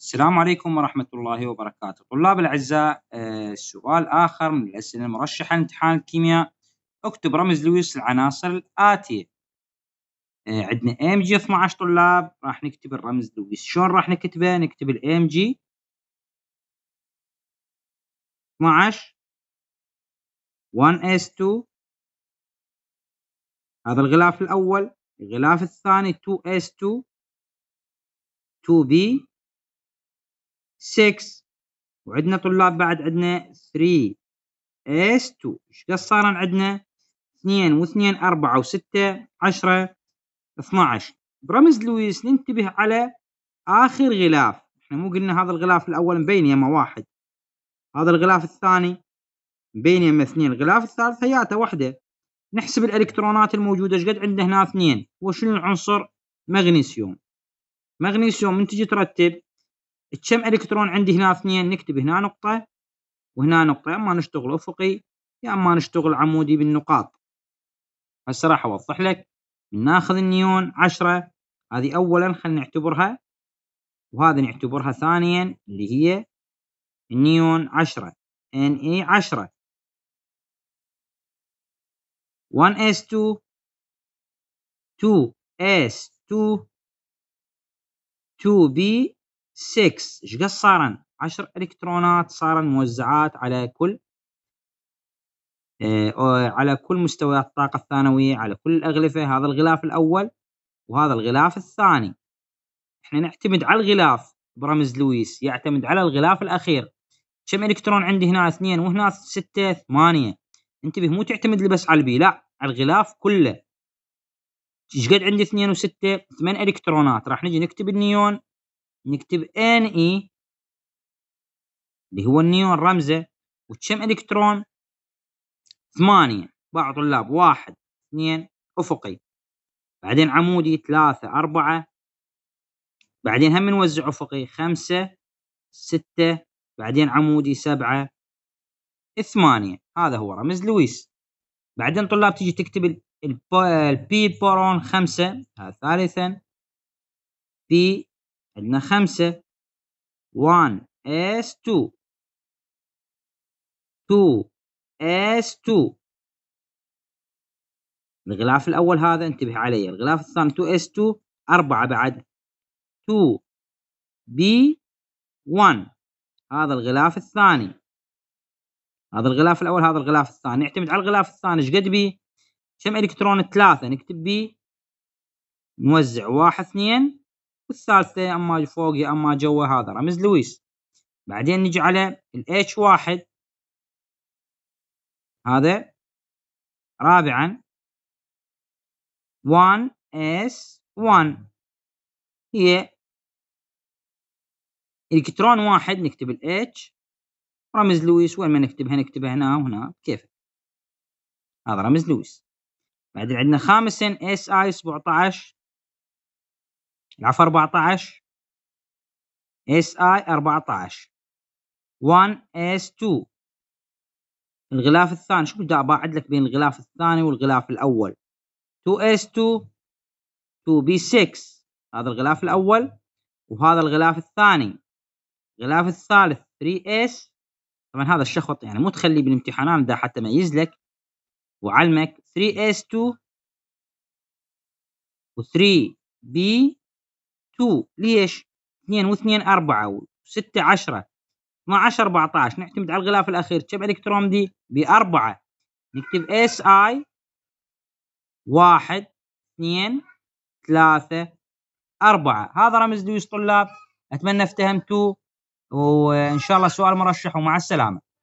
السلام عليكم ورحمة الله وبركاته طلاب الأعزاء آه، سؤال آخر من الأسئلة المرشحة لامتحان الكيمياء اكتب رمز لويس العناصر الآتية آه، عندنا ام جي 12 طلاب راح نكتب الرمز لويس شلون راح نكتبه نكتب الام جي 12 1s2 هذا الغلاف الأول الغلاف الثاني 2s2 2b 6 وعندنا طلاب بعد عندنا 3 اس 2 ايش قد صار عندنا 2 و2 4 و6 10 12 برمز لويس ننتبه على اخر غلاف احنا مو قلنا هذا الغلاف الاول مبين يما واحد هذا الغلاف الثاني مبين يما اثنين الغلاف الثالث هياته وحده نحسب الالكترونات الموجوده ايش قد عندنا هنا اثنين وشنو العنصر مغنيسيوم مغنيسيوم من تجي ترتب كم الكترون عندي هنا اثنين نكتب هنا نقطه وهنا نقطه يا اما نشتغل افقي يا اما نشتغل عمودي بالنقاط هسه راح اوضح لك ناخذ النيون عشرة هذه اولا خلينا نعتبرها وهذا نعتبرها ثانيا اللي هي النيون عشرة ان اي عشرة 1s2 2s2 2b 6 ايش قد صارن 10 الكترونات صارن موزعات على كل إيه، على كل مستويات الطاقة الثانوية على كل الأغلفة هذا الغلاف الأول وهذا الغلاف الثاني احنا نعتمد على الغلاف برمز لويس يعتمد على الغلاف الأخير كم إلكترون عندي هنا اثنين وهنا ستة ثمانية انتبه مو تعتمد بس على البي لا على الغلاف كله ايش قد عندي اثنين وستة ثمان إلكترونات راح نجي نكتب النيون نكتب ان اي اللي هو النيون رمزه وكم الكترون ثمانية بعض طلاب واحد اثنين افقي بعدين عمودي ثلاثة أربعة بعدين هم نوزع افقي خمسة ستة بعدين عمودي سبعة ثمانية هذا هو رمز لويس بعدين طلاب تيجي تكتب البي بورون خمسة هذا ثالثا بي عندنا خمسة 1 S2 2 S2 الغلاف الأول هذا انتبه علي الغلاف الثاني 2 S2 أربعة بعد 2 B1 هذا الغلاف الثاني هذا الغلاف الأول هذا الغلاف الثاني نعتمد على الغلاف الثاني ايش قد بي كم إلكترون ثلاثة نكتب بي نوزع واحد اثنين والثالثة أما فوقي أما جوا هذا رمز لويس بعدين نجي على ال H1 هذا رابعا 1 اس 1 هي الكترون واحد نكتب ال H رمز لويس وين ما نكتبها نكتبها هنا وهنا كيف هذا رمز لويس بعدين عندنا خامسا اس اي 17 العفو 14 اس اي 14 1 اس 2 الغلاف الثاني شوف بدي اباعد لك بين الغلاف الثاني والغلاف الاول 2 اس 2 2 بي 6 هذا الغلاف الاول وهذا الغلاف الثاني الغلاف الثالث 3 اس طبعا هذا الشخط يعني مو تخليه بالامتحانات دا حتى ميز لك وعلمك 3 اس 2 و 3 بي 2 ليش؟ 2 و2 4 و6 10 12 14 نعتمد على الغلاف الاخير كم الكترون دي؟ باربعه نكتب اس اي واحد اثنين ثلاثة 4 هذا رمز لويس طلاب أتمنى افتهمتوه وإن شاء الله سؤال مرشح ومع السلامة